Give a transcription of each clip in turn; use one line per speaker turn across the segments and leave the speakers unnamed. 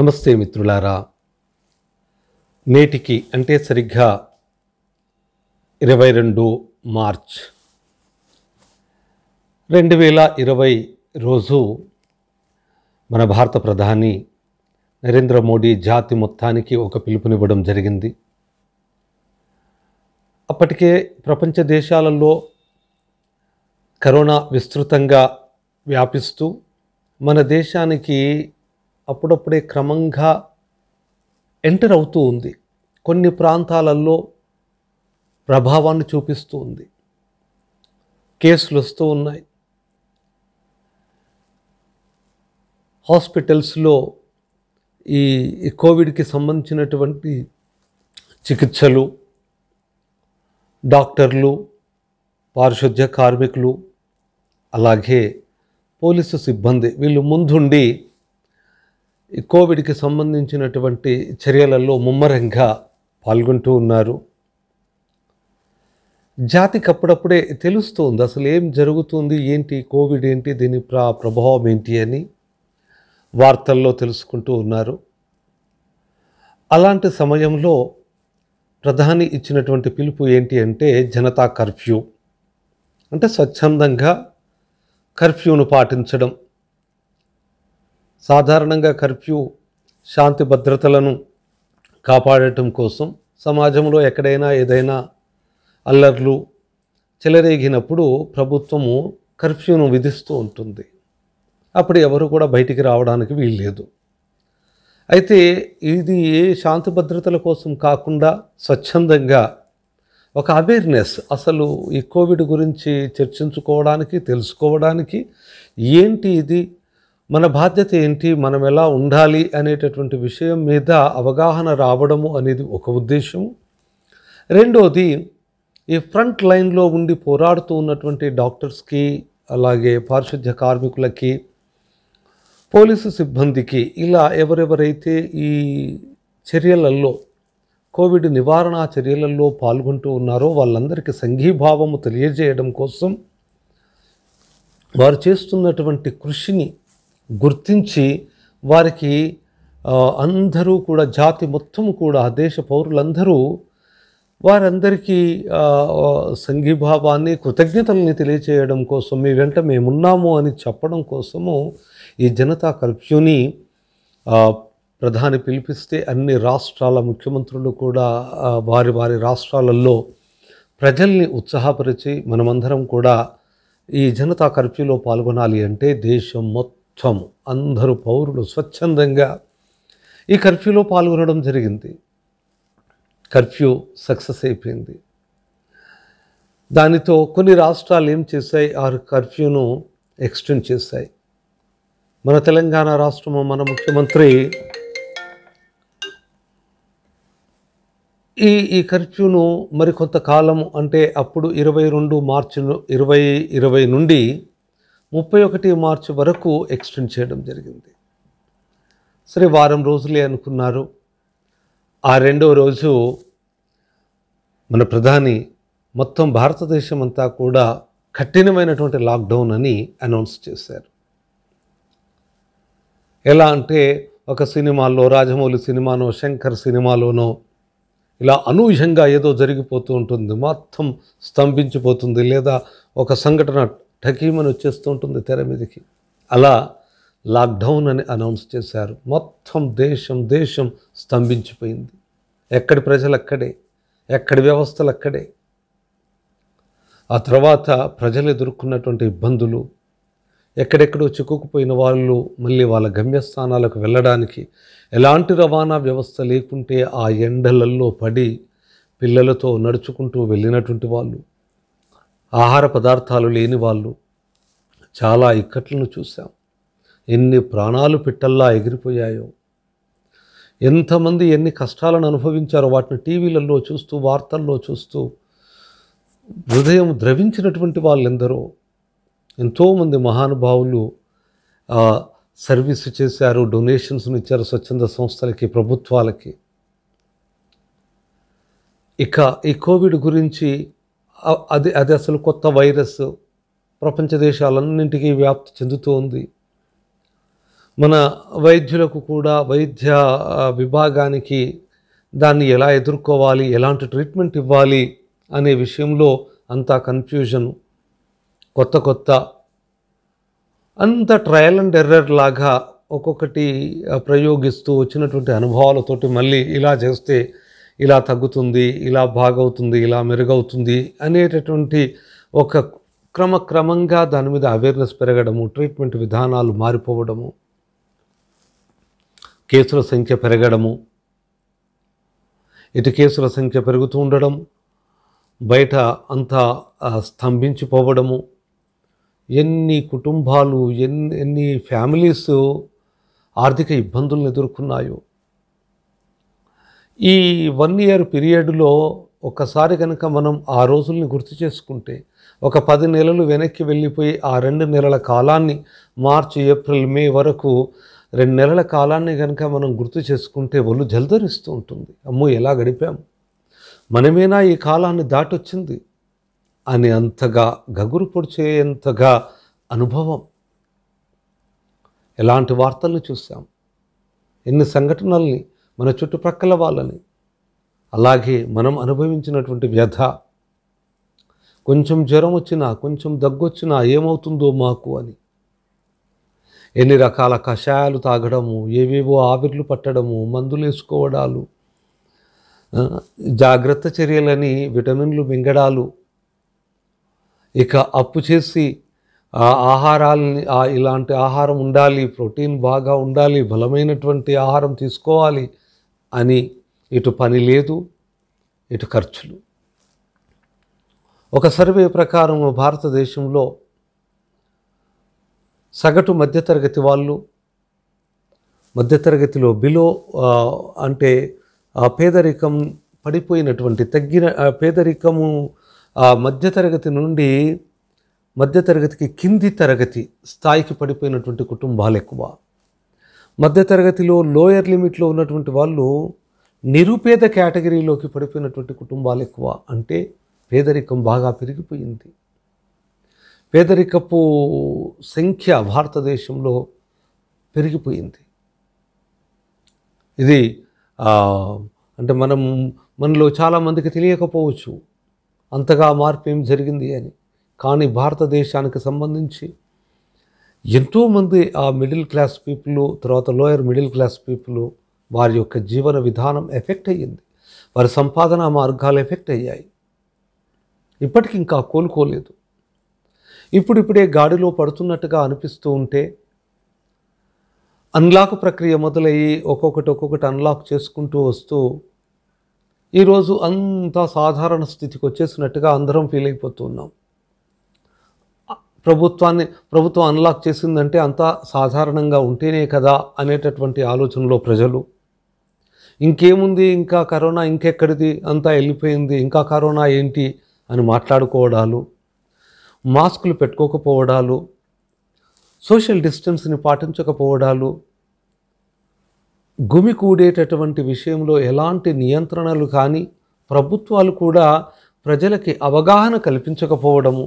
నమస్తే మిత్రులారా నేటికి అంటే సరిగ్గా ఇరవై రెండు మార్చ్ రెండు వేల ఇరవై రోజు మన భారత ప్రధాని నరేంద్ర మోడీ జాతి మొత్తానికి ఒక పిలుపునివ్వడం జరిగింది అప్పటికే ప్రపంచ దేశాలలో కరోనా విస్తృతంగా వ్యాపిస్తూ మన దేశానికి అప్పుడప్పుడే క్రమంగా ఎంటర్ అవుతూ ఉంది కొన్ని ప్రాంతాలలో ప్రభావాన్ని చూపిస్తూ ఉంది కేసులు వస్తూ ఉన్నాయి హాస్పిటల్స్లో ఈ కోవిడ్కి సంబంధించినటువంటి చికిత్సలు డాక్టర్లు పారిశుద్ధ్య కార్మికులు అలాగే పోలీసు సిబ్బంది వీళ్ళు ముందుండి కోవిడ్కి సంబంధించినటువంటి చర్యలలో ముమ్మరంగా పాల్గొంటూ ఉన్నారు జాతికి అప్పుడప్పుడే తెలుస్తుంది అసలు ఏం జరుగుతుంది ఏంటి కోవిడ్ ఏంటి దీని ప్రా ప్రభావం ఏంటి అని వార్తల్లో తెలుసుకుంటూ ఉన్నారు అలాంటి సమయంలో ప్రధాని ఇచ్చినటువంటి పిలుపు ఏంటి అంటే జనతా కర్ఫ్యూ అంటే స్వచ్ఛందంగా కర్ఫ్యూను పాటించడం సాధారణంగా కర్ఫ్యూ శాంతి భద్రతలను కాపాడటం కోసం సమాజంలో ఎక్కడైనా ఏదైనా అల్లర్లు చెలరేగినప్పుడు ప్రభుత్వము కర్ఫ్యూను విధిస్తూ ఉంటుంది అప్పుడు ఎవరు కూడా బయటికి రావడానికి వీల్లేదు అయితే ఇది శాంతి భద్రతల కోసం కాకుండా స్వచ్ఛందంగా ఒక అవేర్నెస్ అసలు ఈ కోవిడ్ గురించి చర్చించుకోవడానికి తెలుసుకోవడానికి ఏంటి ఇది మన బాధ్యత ఏంటి మనం ఎలా ఉండాలి అనేటటువంటి విషయం మీద అవగాహన రావడము అనేది ఒక ఉద్దేశం రెండోది ఈ ఫ్రంట్ లైన్లో ఉండి పోరాడుతూ ఉన్నటువంటి డాక్టర్స్కి అలాగే పారిశుద్ధ్య కార్మికులకి పోలీసు సిబ్బందికి ఇలా ఎవరెవరైతే ఈ చర్యలలో కోవిడ్ నివారణ చర్యలలో పాల్గొంటూ ఉన్నారో వాళ్ళందరికీ సంఘీభావము తెలియజేయడం కోసం వారు చేస్తున్నటువంటి కృషిని గుర్తించి వారికి అందరూ కూడా జాతి మొత్తం కూడా దేశ పౌరులందరూ వారందరికీ సంఘీభావాన్ని కృతజ్ఞతల్ని తెలియచేయడం కోసం మీ వెంట మేమున్నాము అని చెప్పడం కోసము ఈ జనతా కర్ఫ్యూని ప్రధాని పిలిపిస్తే అన్ని రాష్ట్రాల ముఖ్యమంత్రులు కూడా వారి వారి రాష్ట్రాలలో ప్రజల్ని ఉత్సాహపరిచి మనమందరం కూడా ఈ జనతా కర్ఫ్యూలో పాల్గొనాలి అంటే దేశం మొత్తం స్వచ్ఛము అందరూ పౌరులు స్వచ్ఛందంగా ఈ కర్ఫ్యూలో పాల్గొనడం జరిగింది కర్ఫ్యూ సక్సెస్ అయిపోయింది దానితో కొన్ని రాష్ట్రాలు ఏం చేశాయి ఆ కర్ఫ్యూను ఎక్స్టెండ్ చేశాయి మన తెలంగాణ రాష్ట్రము మన ముఖ్యమంత్రి ఈ ఈ కర్ఫ్యూను మరికొంతకాలం అంటే అప్పుడు ఇరవై రెండు మార్చి ఇరవై ఇరవై నుండి ముప్పై ఒకటి మార్చి వరకు ఎక్స్టెండ్ చేయడం జరిగింది సరే వారం రోజులే అనుకున్నారు ఆ రెండో రోజు మన ప్రధాని మొత్తం భారతదేశం అంతా కూడా కఠినమైనటువంటి లాక్డౌన్ అని అనౌన్స్ చేశారు ఎలా అంటే ఒక సినిమాల్లో రాజమౌళి సినిమానో శంకర్ సినిమాలోనో ఇలా అనూహ్యంగా ఏదో జరిగిపోతూ ఉంటుంది మొత్తం స్తంభించిపోతుంది లేదా ఒక సంఘటన ఢకీమని వచ్చేస్తూ ఉంటుంది తెర మీదకి అలా లాక్డౌన్ అని అనౌన్స్ చేశారు మొత్తం దేశం దేశం స్తంభించిపోయింది ఎక్కడి ప్రజలు అక్కడే ఎక్కడి వ్యవస్థలు అక్కడే ఆ తర్వాత ప్రజలు ఎదుర్కొన్నటువంటి ఇబ్బందులు ఎక్కడెక్కడో చిక్కుకుపోయిన వాళ్ళు మళ్ళీ వాళ్ళ గమ్యస్థానాలకు వెళ్ళడానికి ఎలాంటి రవాణా వ్యవస్థ లేకుంటే ఆ ఎండలల్లో పడి పిల్లలతో నడుచుకుంటూ వెళ్ళినటువంటి వాళ్ళు ఆహార పదార్థాలు లేని వాళ్ళు చాలా ఇక్కట్లను చూసాం ఎన్ని ప్రాణాలు పిట్టల్లా ఎగిరిపోయాయో ఎంతమంది ఎన్ని కష్టాలను అనుభవించారో వాటిని టీవీలలో చూస్తూ వార్తల్లో చూస్తూ హృదయం ద్రవించినటువంటి వాళ్ళెందరో ఎంతోమంది మహానుభావులు సర్వీస్ చేశారు డొనేషన్స్ని ఇచ్చారు స్వచ్ఛంద సంస్థలకి ప్రభుత్వాలకి ఇక ఈ కోవిడ్ గురించి అది అది అసలు కొత్త వైరస్ ప్రపంచ దేశాలన్నింటికీ వ్యాప్తి చెందుతోంది మన వైద్యులకు కూడా వైద్య విభాగానికి దాన్ని ఎలా ఎదుర్కోవాలి ఎలాంటి ట్రీట్మెంట్ ఇవ్వాలి అనే విషయంలో అంతా కన్ఫ్యూజన్ కొత్త కొత్త అంత ట్రయల్ అండ్ ఎర్రర్ లాగా ఒక్కొక్కటి ప్రయోగిస్తూ వచ్చినటువంటి అనుభవాలతోటి మళ్ళీ ఇలా చేస్తే ఇలా తగ్గుతుంది ఇలా బాగవుతుంది ఇలా మెరుగవుతుంది అనేటటువంటి ఒక క్రమక్రమంగా దాని మీద అవేర్నెస్ పెరగడము ట్రీట్మెంట్ విధానాలు మారిపోవడము కేసుల సంఖ్య పెరగడము ఇటు కేసుల సంఖ్య పెరుగుతూ ఉండడం బయట అంతా స్తంభించిపోవడము ఎన్ని కుటుంబాలు ఎన్ని ఎన్ని ఫ్యామిలీస్ ఆర్థిక ఇబ్బందులను ఎదుర్కొన్నాయో ఈ వన్ ఇయర్ పీరియడ్లో ఒకసారి కనుక మనం ఆ రోజుల్ని గుర్తు చేసుకుంటే ఒక పది నెలలు వెనక్కి వెళ్ళిపోయి ఆ రెండు నెలల కాలాన్ని మార్చి ఏప్రిల్ మే వరకు రెండు నెలల కాలాన్ని కనుక మనం గుర్తు చేసుకుంటే ఒళ్ళు జలదరిస్తూ ఉంటుంది అమ్మో ఎలా గడిపాము మనమేనా ఈ కాలాన్ని దాటొచ్చింది అని అంతగా గగురు పొడిచేంతగా అనుభవం ఎలాంటి వార్తల్ని చూసాం ఎన్ని సంఘటనల్ని మన చుట్టుప్రక్కల వాళ్ళని అలాగే మనం అనుభవించినటువంటి వ్యధ కొంచెం జ్వరం వచ్చినా కొంచెం దగ్గొచ్చినా ఏమవుతుందో మాకు అని ఎన్ని రకాల కషాయాలు తాగడము ఏవేవో ఆవిర్లు పట్టడము మందులు వేసుకోవడాలు జాగ్రత్త చర్యలని విటమిన్లు మింగడాలు ఇక అప్పు చేసి ఆహారాలని ఇలాంటి ఆహారం ఉండాలి ప్రోటీన్ బాగా ఉండాలి బలమైనటువంటి ఆహారం తీసుకోవాలి అని ఇటు పని లేదు ఇటు ఖర్చులు ఒక సర్వే ప్రకారం భారతదేశంలో సగటు మధ్యతరగతి వాళ్ళు మధ్యతరగతిలో బిలో అంటే పేదరికం పడిపోయినటువంటి తగ్గిన పేదరికము మధ్యతరగతి నుండి మధ్యతరగతికి కింది తరగతి స్థాయికి పడిపోయినటువంటి కుటుంబాలు ఎక్కువ మధ్యతరగతిలో లోయర్ లిమిట్లో ఉన్నటువంటి వాళ్ళు నిరుపేద కేటగిరీలోకి పడిపోయినటువంటి కుటుంబాలు ఎక్కువ అంటే పేదరికం బాగా పెరిగిపోయింది పేదరికపు సంఖ్య భారతదేశంలో పెరిగిపోయింది ఇది అంటే మనం మనలో చాలామందికి తెలియకపోవచ్చు అంతగా మార్పు ఏం జరిగింది అని కానీ భారతదేశానికి సంబంధించి ఎంతోమంది ఆ మిడిల్ క్లాస్ పీపుల్ తర్వాత లోయర్ మిడిల్ క్లాస్ పీపుల్ వారి యొక్క జీవన విధానం ఎఫెక్ట్ అయ్యింది వారి సంపాదన మార్గాలు ఎఫెక్ట్ అయ్యాయి ఇప్పటికి ఇంకా కోలుకోలేదు ఇప్పుడిప్పుడే గాడిలో పడుతున్నట్టుగా అనిపిస్తూ ఉంటే అన్లాక్ ప్రక్రియ మొదలయ్యి ఒక్కొక్కటి ఒక్కొక్కటి అన్లాక్ చేసుకుంటూ వస్తూ ఈరోజు అంత సాధారణ స్థితికి వచ్చేసినట్టుగా అందరం ఫీల్ అయిపోతున్నాం ప్రభుత్వాన్ని ప్రభుత్వం అన్లాక్ చేసిందంటే అంతా సాధారణంగా ఉంటేనే కదా అనేటటువంటి ఆలోచనలో ప్రజలు ఇంకేముంది ఇంకా కరోనా ఇంకెక్కడిది అంతా వెళ్ళిపోయింది ఇంకా కరోనా ఏంటి అని మాట్లాడుకోవడాలు మాస్కులు పెట్టుకోకపోవడాలు సోషల్ డిస్టెన్స్ని పాటించకపోవడాలు గుమి కూడేటటువంటి విషయంలో ఎలాంటి నియంత్రణలు కానీ ప్రభుత్వాలు కూడా ప్రజలకి అవగాహన కల్పించకపోవడము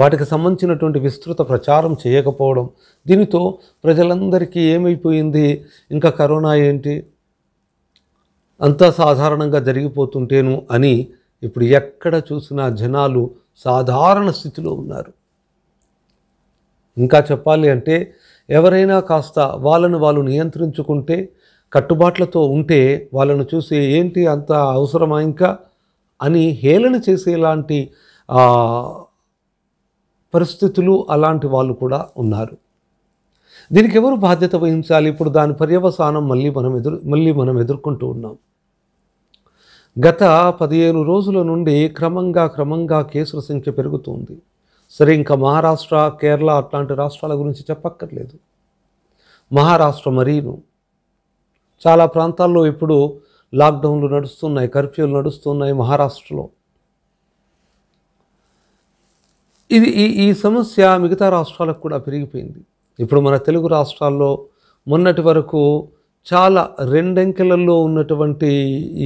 వాటికి సంబంధించినటువంటి విస్తృత ప్రచారం చేయకపోవడం దీనితో ప్రజలందరికీ ఏమైపోయింది ఇంకా కరోనా ఏంటి అంతా సాధారణంగా జరిగిపోతుంటేను అని ఇప్పుడు ఎక్కడ చూసినా జనాలు సాధారణ స్థితిలో ఉన్నారు ఇంకా చెప్పాలి అంటే ఎవరైనా కాస్త వాళ్ళను వాళ్ళు నియంత్రించుకుంటే కట్టుబాట్లతో ఉంటే వాళ్ళను చూసి ఏంటి అంత అవసరమా ఇంకా అని హేళన చేసేలాంటి పరిస్థితులు అలాంటి వాళ్ళు కూడా ఉన్నారు దీనికి ఎవరు బాధ్యత వహించాలి ఇప్పుడు దాని పర్యవసానం మళ్ళీ మనం ఎదురు మళ్ళీ మనం ఎదుర్కొంటూ ఉన్నాం గత పదిహేను రోజుల నుండి క్రమంగా క్రమంగా కేసుల సంఖ్య పెరుగుతుంది సరే ఇంకా మహారాష్ట్ర కేరళ అట్లాంటి రాష్ట్రాల గురించి చెప్పక్కర్లేదు మహారాష్ట్ర మరీను చాలా ప్రాంతాల్లో ఇప్పుడు లాక్డౌన్లు నడుస్తున్నాయి కర్ఫ్యూలు నడుస్తున్నాయి మహారాష్ట్రలో ఇది ఈ ఈ సమస్య మిగతా రాష్ట్రాలకు కూడా పెరిగిపోయింది ఇప్పుడు మన తెలుగు రాష్ట్రాల్లో మొన్నటి వరకు చాలా అంకెలలో ఉన్నటువంటి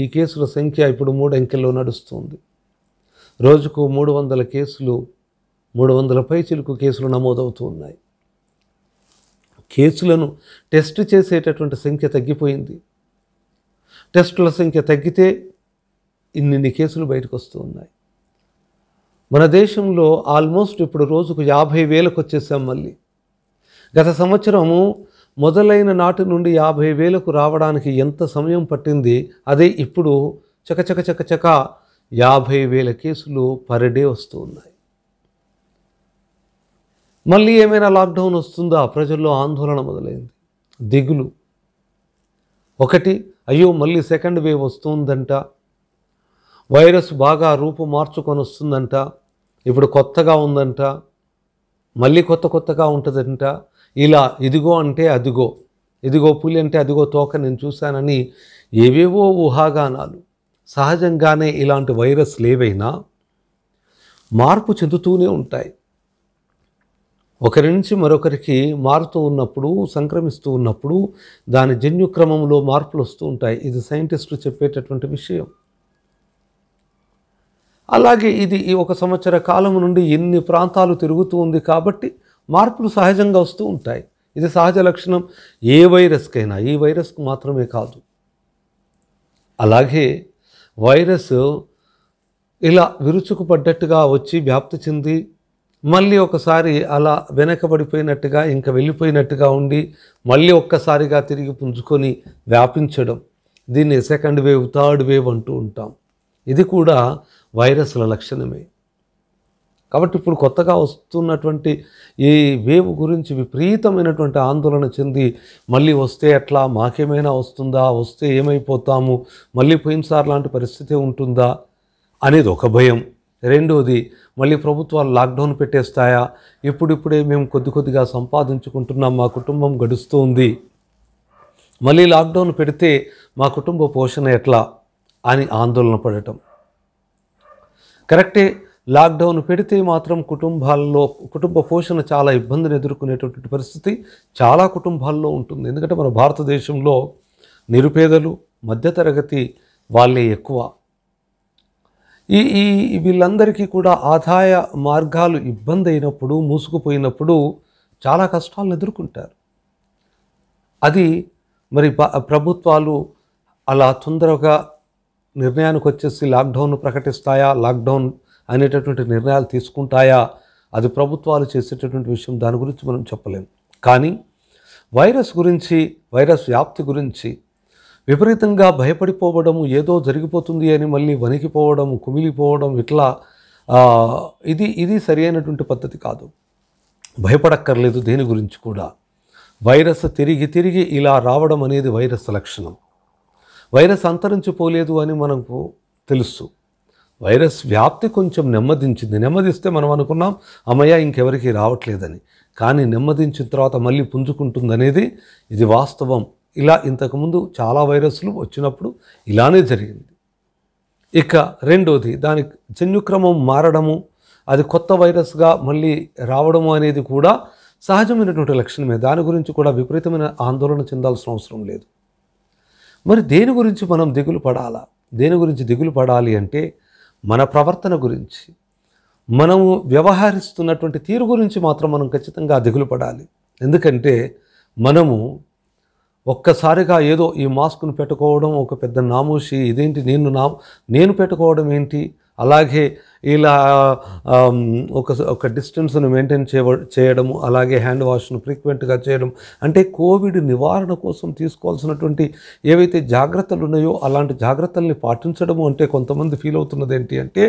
ఈ కేసుల సంఖ్య ఇప్పుడు మూడు అంకెల్లో నడుస్తుంది రోజుకు మూడు వందల కేసులు మూడు వందల పైచిలకు కేసులు నమోదవుతున్నాయి కేసులను టెస్ట్ చేసేటటువంటి సంఖ్య తగ్గిపోయింది టెస్టుల సంఖ్య తగ్గితే ఇన్నిన్ని కేసులు బయటకు వస్తూ ఉన్నాయి మన దేశంలో ఆల్మోస్ట్ ఇప్పుడు రోజుకు యాభై వేలకు వచ్చేసాం మళ్ళీ గత సంవత్సరము మొదలైన నాటి నుండి యాభై వేలకు రావడానికి ఎంత సమయం పట్టింది అదే ఇప్పుడు చకచక చకచక యాభై వేల కేసులు పర్ డే వస్తూ ఉన్నాయి మళ్ళీ ఏమైనా లాక్డౌన్ వస్తుందా ప్రజల్లో ఆందోళన మొదలైంది దిగులు ఒకటి అయ్యో మళ్ళీ సెకండ్ వేవ్ వస్తుందంట వైరస్ బాగా రూపు మార్చుకొని వస్తుందంట ఇప్పుడు కొత్తగా ఉందంట మళ్ళీ కొత్త కొత్తగా ఉంటుందంట ఇలా ఇదిగో అంటే అదిగో ఇదిగో పులి అంటే అదిగో తోక నేను చూశానని ఏవేవో ఊహాగానాలు సహజంగానే ఇలాంటి వైరస్ లేవైనా మార్పు చెందుతూనే ఉంటాయి ఒకరి నుంచి మరొకరికి మారుతూ ఉన్నప్పుడు సంక్రమిస్తూ ఉన్నప్పుడు దాని జన్యుక్రమంలో మార్పులు వస్తూ ఉంటాయి ఇది సైంటిస్టులు చెప్పేటటువంటి విషయం అలాగే ఇది ఈ ఒక సంవత్సర కాలం నుండి ఎన్ని ప్రాంతాలు తిరుగుతూ ఉంది కాబట్టి మార్పులు సహజంగా వస్తూ ఉంటాయి ఇది సహజ లక్షణం ఏ వైరస్కైనా ఈ వైరస్కు మాత్రమే కాదు అలాగే వైరస్ ఇలా విరుచుకుపడ్డట్టుగా వచ్చి వ్యాప్తి చెంది మళ్ళీ ఒకసారి అలా వెనకబడిపోయినట్టుగా ఇంకా వెళ్ళిపోయినట్టుగా ఉండి మళ్ళీ ఒక్కసారిగా తిరిగి పుంజుకొని వ్యాపించడం దీన్ని సెకండ్ వేవ్ థర్డ్ వేవ్ అంటూ ఉంటాం ఇది కూడా వైరస్ల లక్షణమే కాబట్టి ఇప్పుడు కొత్తగా వస్తున్నటువంటి ఈ వేవ్ గురించి విపరీతమైనటువంటి ఆందోళన చెంది మళ్ళీ వస్తే ఎట్లా మాకేమైనా వస్తుందా వస్తే ఏమైపోతాము మళ్ళీ పోయినసారి లాంటి పరిస్థితి ఉంటుందా అనేది ఒక భయం రెండోది మళ్ళీ ప్రభుత్వాలు లాక్డౌన్ పెట్టేస్తాయా ఇప్పుడిప్పుడే మేము కొద్ది కొద్దిగా సంపాదించుకుంటున్నాం మా కుటుంబం గడుస్తుంది మళ్ళీ లాక్డౌన్ పెడితే మా కుటుంబ పోషణ ఎట్లా అని ఆందోళన పడటం కరెక్టే లాక్డౌన్ పెడితే మాత్రం కుటుంబాల్లో కుటుంబ పోషణ చాలా ఇబ్బందిని ఎదుర్కొనేటటువంటి పరిస్థితి చాలా కుటుంబాల్లో ఉంటుంది ఎందుకంటే మన భారతదేశంలో నిరుపేదలు మధ్యతరగతి వాళ్ళే ఎక్కువ ఈ ఈ వీళ్ళందరికీ కూడా ఆదాయ మార్గాలు ఇబ్బంది అయినప్పుడు మూసుకుపోయినప్పుడు చాలా కష్టాలను ఎదుర్కొంటారు అది మరి ప్రభుత్వాలు అలా తొందరగా నిర్ణయానికి వచ్చేసి లాక్డౌన్ ప్రకటిస్తాయా లాక్డౌన్ అనేటటువంటి నిర్ణయాలు తీసుకుంటాయా అది ప్రభుత్వాలు చేసేటటువంటి విషయం దాని గురించి మనం చెప్పలేము కానీ వైరస్ గురించి వైరస్ వ్యాప్తి గురించి విపరీతంగా భయపడిపోవడము ఏదో జరిగిపోతుంది అని మళ్ళీ వణికిపోవడం కుమిలిపోవడం ఇట్లా ఇది ఇది సరైనటువంటి పద్ధతి కాదు భయపడక్కర్లేదు దేని గురించి కూడా వైరస్ తిరిగి తిరిగి ఇలా రావడం అనేది వైరస్ లక్షణం వైరస్ అంతరించిపోలేదు అని మనకు తెలుసు వైరస్ వ్యాప్తి కొంచెం నెమ్మదించింది నెమ్మదిస్తే మనం అనుకున్నాం అమ్మయ్య ఇంకెవరికి రావట్లేదని కానీ నెమ్మదించిన తర్వాత మళ్ళీ పుంజుకుంటుందనేది ఇది వాస్తవం ఇలా ఇంతకుముందు చాలా వైరస్లు వచ్చినప్పుడు ఇలానే జరిగింది ఇక రెండోది దాని జన్యుక్రమం మారడము అది కొత్త వైరస్గా మళ్ళీ రావడము అనేది కూడా సహజమైనటువంటి లక్షణమే దాని గురించి కూడా విపరీతమైన ఆందోళన చెందాల్సిన అవసరం లేదు మరి దేని గురించి మనం దిగులు పడాలా దేని గురించి దిగులు పడాలి అంటే మన ప్రవర్తన గురించి మనము వ్యవహరిస్తున్నటువంటి తీరు గురించి మాత్రం మనం ఖచ్చితంగా దిగులు పడాలి ఎందుకంటే మనము ఒక్కసారిగా ఏదో ఈ మాస్క్ను పెట్టుకోవడం ఒక పెద్ద నామూషి ఇదేంటి నేను నా నేను పెట్టుకోవడం ఏంటి అలాగే ఇలా um, ఒక ఒక డిస్టెన్స్ను మెయింటైన్ చేయ చేయడము అలాగే హ్యాండ్ వాష్ను ఫ్రీక్వెంట్గా చేయడం అంటే కోవిడ్ నివారణ కోసం తీసుకోవాల్సినటువంటి ఏవైతే జాగ్రత్తలు ఉన్నాయో అలాంటి జాగ్రత్తల్ని పాటించడము అంటే కొంతమంది ఫీల్ అవుతున్నది ఏంటి అంటే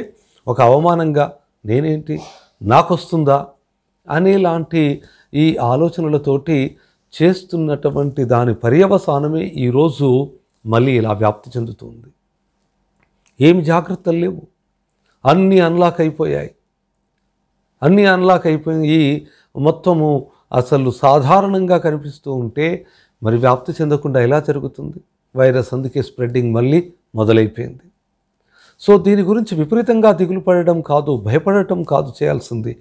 ఒక అవమానంగా నేనేంటి నాకు వస్తుందా అనేలాంటి ఈ ఆలోచనలతోటి చేస్తున్నటువంటి దాని పర్యవసానమే ఈరోజు మళ్ళీ ఇలా వ్యాప్తి చెందుతుంది ఏమి జాగ్రత్తలు లేవు అన్నీ అన్లాక్ అయిపోయాయి అన్నీ అన్లాక్ అయిపోయి మొత్తము అసలు సాధారణంగా కనిపిస్తూ ఉంటే మరి వ్యాప్తి చెందకుండా ఎలా జరుగుతుంది వైరస్ అందుకే స్ప్రెడ్డింగ్ మళ్ళీ మొదలైపోయింది సో దీని గురించి విపరీతంగా దిగులు పడడం కాదు భయపడటం కాదు చేయాల్సింది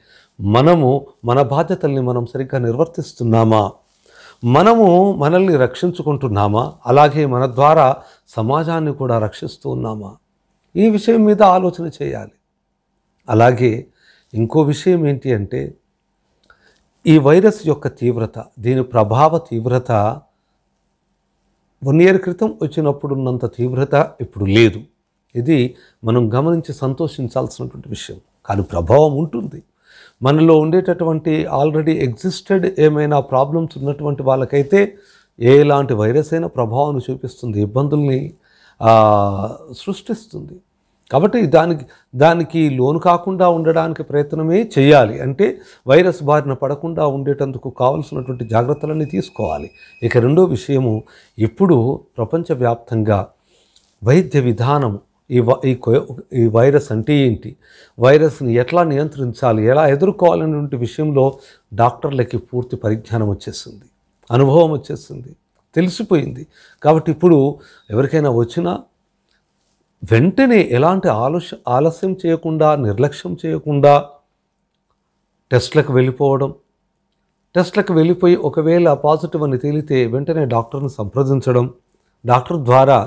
మనము మన బాధ్యతల్ని మనం సరిగ్గా నిర్వర్తిస్తున్నామా మనము మనల్ని రక్షించుకుంటున్నామా అలాగే మన ద్వారా సమాజాన్ని కూడా రక్షిస్తూ ఉన్నామా ఈ విషయం మీద ఆలోచన చేయాలి అలాగే ఇంకో విషయం ఏంటి అంటే ఈ వైరస్ యొక్క తీవ్రత దీని ప్రభావ తీవ్రత వన్ ఇయర్ క్రితం వచ్చినప్పుడున్నంత తీవ్రత ఇప్పుడు లేదు ఇది మనం గమనించి సంతోషించాల్సినటువంటి విషయం కానీ ప్రభావం ఉంటుంది మనలో ఉండేటటువంటి ఆల్రెడీ ఎగ్జిస్టెడ్ ఏమైనా ప్రాబ్లమ్స్ ఉన్నటువంటి వాళ్ళకైతే ఏలాంటి వైరస్ అయినా ప్రభావాన్ని చూపిస్తుంది ఇబ్బందుల్ని సృష్టిస్తుంది కాబట్టి దానికి దానికి లోను కాకుండా ఉండడానికి ప్రయత్నమే చేయాలి అంటే వైరస్ బారిన పడకుండా ఉండేటందుకు కావలసినటువంటి జాగ్రత్తలన్నీ తీసుకోవాలి ఇక రెండో విషయము ఇప్పుడు ప్రపంచవ్యాప్తంగా వైద్య విధానము ఈ ఈ ఈ వైరస్ అంటే ఏంటి వైరస్ని ఎట్లా నియంత్రించాలి ఎలా ఎదుర్కోవాలనేటువంటి విషయంలో డాక్టర్లకి పూర్తి పరిజ్ఞానం వచ్చేసింది అనుభవం వచ్చేసింది తెలిసిపోయింది కాబట్టి ఇప్పుడు ఎవరికైనా వచ్చినా వెంటనే ఎలాంటి ఆలస్య ఆలస్యం చేయకుండా నిర్లక్ష్యం చేయకుండా టెస్ట్లకు వెళ్ళిపోవడం టెస్ట్లకు వెళ్ళిపోయి ఒకవేళ పాజిటివ్ అని తేలితే వెంటనే డాక్టర్ను సంప్రదించడం డాక్టర్ ద్వారా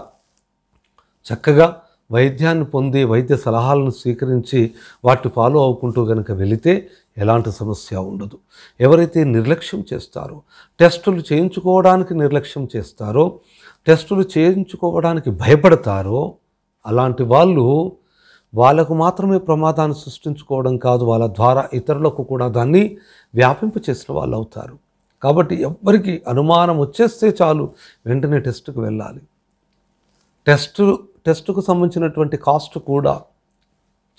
చక్కగా వైద్యాన్ని పొంది వైద్య సలహాలను స్వీకరించి వాటిని ఫాలో అవ్వుకుంటూ కనుక వెళితే ఎలాంటి సమస్య ఉండదు ఎవరైతే నిర్లక్ష్యం చేస్తారో టెస్టులు చేయించుకోవడానికి నిర్లక్ష్యం చేస్తారో టెస్టులు చేయించుకోవడానికి భయపడతారో అలాంటి వాళ్ళు వాళ్ళకు మాత్రమే ప్రమాదాన్ని సృష్టించుకోవడం కాదు వాళ్ళ ద్వారా ఇతరులకు కూడా దాన్ని వ్యాపింప చేసిన వాళ్ళు అవుతారు కాబట్టి ఎవ్వరికి అనుమానం వచ్చేస్తే చాలు వెంటనే టెస్టుకు వెళ్ళాలి టెస్ట్ టెస్టుకు సంబంధించినటువంటి కాస్ట్ కూడా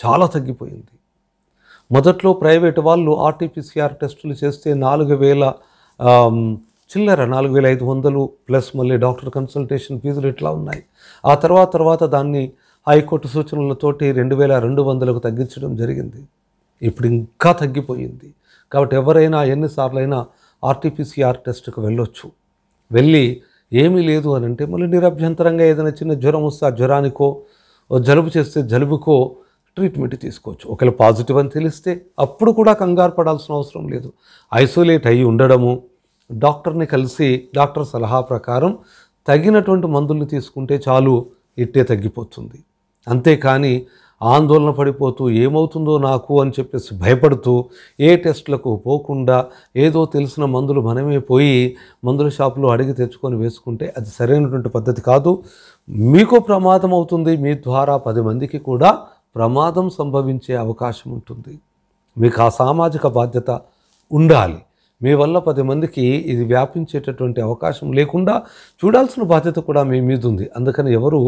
చాలా తగ్గిపోయింది మొదట్లో ప్రైవేట్ వాళ్ళు ఆర్టీపీసీఆర్ టెస్టులు చేస్తే నాలుగు వేల చిల్లర నాలుగు వేల ఐదు వందలు ప్లస్ మళ్ళీ డాక్టర్ కన్సల్టేషన్ ఫీజులు ఇట్లా ఉన్నాయి ఆ తర్వాత తర్వాత దాన్ని హైకోర్టు సూచనలతోటి రెండు వేల రెండు వందలకు తగ్గించడం జరిగింది ఇప్పుడు ఇంకా తగ్గిపోయింది కాబట్టి ఎవరైనా ఎన్నిసార్లైనా ఆర్టీపీసీఆర్ టెస్టుకు వెళ్ళొచ్చు వెళ్ళి ఏమీ లేదు అని అంటే మళ్ళీ నిరభ్యంతరంగా ఏదైనా చిన్న జ్వరం వస్తే ఆ జ్వరానికో జలుబు చేస్తే జలుబుకో ట్రీట్మెంట్ తీసుకోవచ్చు ఒకవేళ పాజిటివ్ అని తెలిస్తే అప్పుడు కూడా కంగారు పడాల్సిన అవసరం లేదు ఐసోలేట్ అయ్యి ఉండడము డాక్టర్ని కలిసి డాక్టర్ సలహా ప్రకారం తగినటువంటి మందుల్ని తీసుకుంటే చాలు ఇట్టే తగ్గిపోతుంది అంతేకాని ఆందోళన పడిపోతూ ఏమవుతుందో నాకు అని చెప్పేసి భయపడుతూ ఏ టెస్ట్లకు పోకుండా ఏదో తెలిసిన మందులు మనమే పోయి మందుల షాపులో అడిగి తెచ్చుకొని వేసుకుంటే అది సరైనటువంటి పద్ధతి కాదు మీకు ప్రమాదం అవుతుంది మీ ద్వారా పది మందికి కూడా ప్రమాదం సంభవించే అవకాశం ఉంటుంది మీకు ఆ సామాజిక బాధ్యత ఉండాలి మీ వల్ల పది మందికి ఇది వ్యాపించేటటువంటి అవకాశం లేకుండా చూడాల్సిన బాధ్యత కూడా మీ మీద ఉంది అందుకని ఎవరు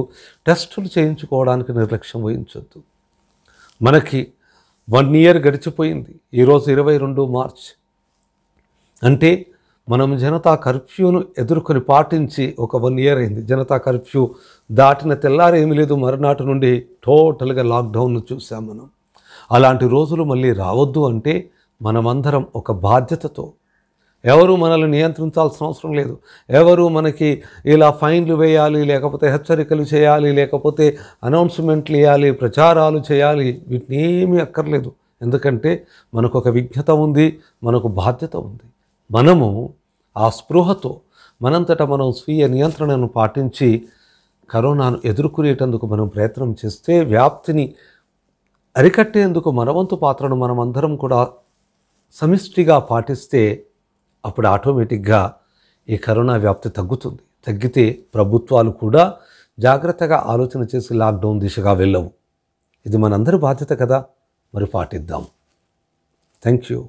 టెస్టులు చేయించుకోవడానికి నిర్లక్ష్యం వహించొద్దు మనకి వన్ ఇయర్ గడిచిపోయింది ఈరోజు ఇరవై రెండు మార్చ్ అంటే మనం జనతా కర్ఫ్యూను ఎదుర్కొని పాటించి ఒక వన్ ఇయర్ అయింది జనతా కర్ఫ్యూ దాటిన తెల్లారి ఏమీ లేదు మరునాటి నుండి టోటల్గా లాక్డౌన్ను చూసాం మనం అలాంటి రోజులు మళ్ళీ రావద్దు అంటే మనమందరం ఒక బాధ్యతతో ఎవరు మనల్ని నియంత్రించాల్సిన అవసరం లేదు ఎవరు మనకి ఇలా ఫైన్లు వేయాలి లేకపోతే హెచ్చరికలు చేయాలి లేకపోతే అనౌన్స్మెంట్లు ఇవ్వాలి ప్రచారాలు చేయాలి వీటిని ఏమీ అక్కర్లేదు ఎందుకంటే మనకు ఒక విజ్ఞత ఉంది మనకు బాధ్యత ఉంది మనము ఆ స్పృహతో మనంతట మనం స్వీయ నియంత్రణను పాటించి కరోనాను ఎదుర్కొనేటందుకు మనం ప్రయత్నం చేస్తే వ్యాప్తిని అరికట్టేందుకు మనవంతు పాత్రను మనమందరం కూడా సమిష్టిగా పాటిస్తే అప్పుడు ఆటోమేటిక్గా ఈ కరోనా వ్యాప్తి తగ్గుతుంది తగ్గితే ప్రభుత్వాలు కూడా జాగ్రత్తగా ఆలోచన చేసి లాక్డౌన్ దిశగా వెళ్ళవు ఇది మనందరి బాధ్యత కదా మరి పాటిద్దాం థ్యాంక్ యూ